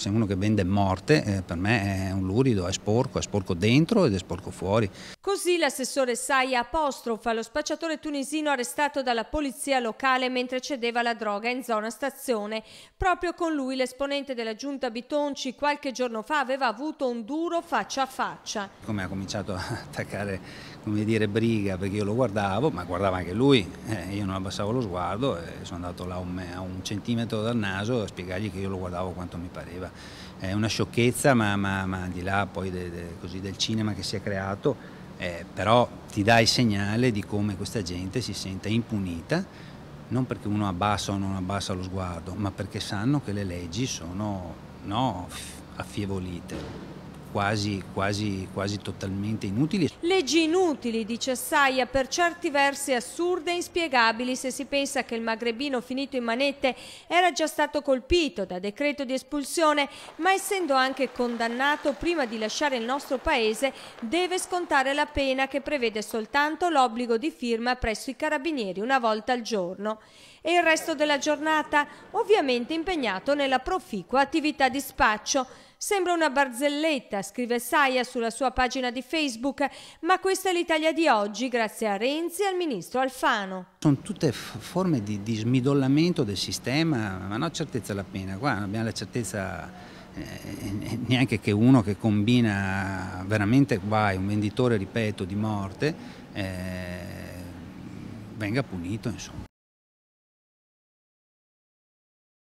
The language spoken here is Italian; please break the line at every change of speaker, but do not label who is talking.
Se uno che vende morte eh, per me è un lurido, è sporco, è sporco dentro ed è sporco fuori.
Così l'assessore Saia apostrofa lo spacciatore tunisino arrestato dalla polizia locale mentre cedeva la droga in zona stazione. Proprio con lui l'esponente della giunta Bitonci qualche giorno fa aveva avuto un duro faccia a faccia.
Come ha cominciato a attaccare, come dire, briga perché io lo guardavo, ma guardava anche lui, eh, io non abbassavo lo sguardo e sono andato là un, a un centimetro dal naso a spiegargli che io lo guardavo quanto mi pareva è una sciocchezza, ma, ma, ma di là poi de, de, così del cinema che si è creato, eh, però ti dà il segnale di come questa gente si senta impunita, non perché uno abbassa o non abbassa lo sguardo, ma perché sanno che le leggi sono no, affievolite quasi, quasi, quasi totalmente inutili.
Leggi inutili, dice Saia, per certi versi assurde e inspiegabili se si pensa che il magrebino finito in manette era già stato colpito da decreto di espulsione, ma essendo anche condannato prima di lasciare il nostro paese deve scontare la pena che prevede soltanto l'obbligo di firma presso i carabinieri una volta al giorno. E il resto della giornata ovviamente impegnato nella proficua attività di spaccio, Sembra una barzelletta, scrive Saia sulla sua pagina di Facebook, ma questa è l'Italia di oggi grazie a Renzi e al ministro Alfano.
Sono tutte forme di, di smidollamento del sistema, ma non ho certezza la pena, qua non abbiamo la certezza eh, neanche che uno che combina veramente guai,
un venditore, ripeto, di morte, eh, venga punito. Insomma.